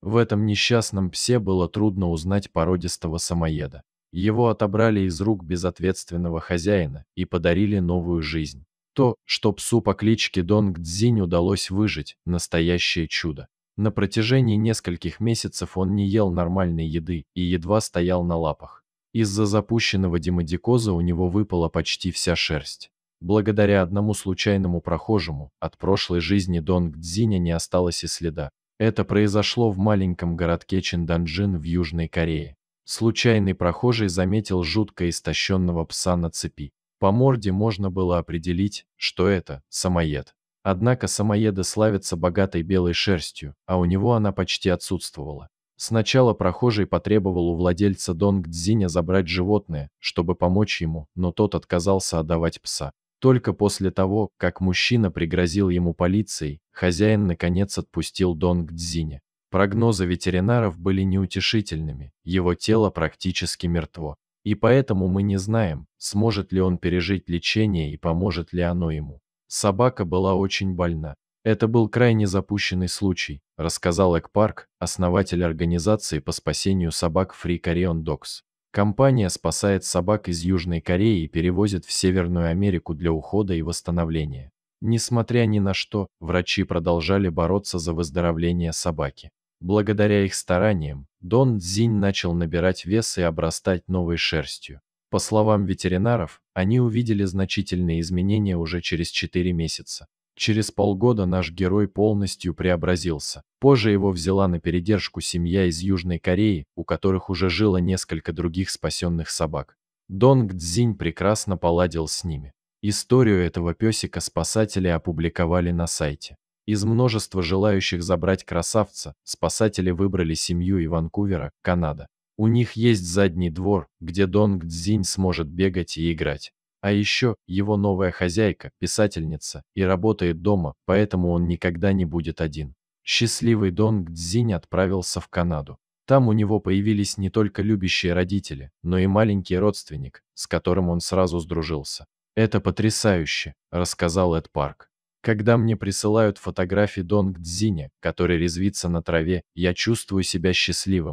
В этом несчастном псе было трудно узнать породистого самоеда. Его отобрали из рук безответственного хозяина и подарили новую жизнь. То, что псу по кличке Донг Цзинь удалось выжить – настоящее чудо. На протяжении нескольких месяцев он не ел нормальной еды и едва стоял на лапах. Из-за запущенного демодикоза у него выпала почти вся шерсть. Благодаря одному случайному прохожему от прошлой жизни Донг Цзиня не осталось и следа. Это произошло в маленьком городке Чинданджин в Южной Корее. Случайный прохожий заметил жутко истощенного пса на цепи. По морде можно было определить, что это самоед. Однако самоеды славятся богатой белой шерстью, а у него она почти отсутствовала. Сначала прохожий потребовал у владельца Донг Дзиня забрать животное, чтобы помочь ему, но тот отказался отдавать пса. Только после того, как мужчина пригрозил ему полицией, хозяин наконец отпустил Дон к Дзине. Прогнозы ветеринаров были неутешительными, его тело практически мертво. И поэтому мы не знаем, сможет ли он пережить лечение и поможет ли оно ему. Собака была очень больна. Это был крайне запущенный случай, рассказал Экпарк, основатель организации по спасению собак Free Carrion Dogs. Компания спасает собак из Южной Кореи и перевозит в Северную Америку для ухода и восстановления. Несмотря ни на что, врачи продолжали бороться за выздоровление собаки. Благодаря их стараниям, Дон Цзинь начал набирать вес и обрастать новой шерстью. По словам ветеринаров, они увидели значительные изменения уже через 4 месяца. Через полгода наш герой полностью преобразился. Позже его взяла на передержку семья из Южной Кореи, у которых уже жило несколько других спасенных собак. Донг Цзинь прекрасно поладил с ними. Историю этого песика спасатели опубликовали на сайте. Из множества желающих забрать красавца, спасатели выбрали семью и Ванкувера, Канада. У них есть задний двор, где Донг Цзинь сможет бегать и играть. А еще его новая хозяйка, писательница, и работает дома, поэтому он никогда не будет один. Счастливый Донг Цзинь отправился в Канаду. Там у него появились не только любящие родители, но и маленький родственник, с которым он сразу сдружился. «Это потрясающе», – рассказал Эд Парк. «Когда мне присылают фотографии Донг Цзиня, который резвится на траве, я чувствую себя счастливым.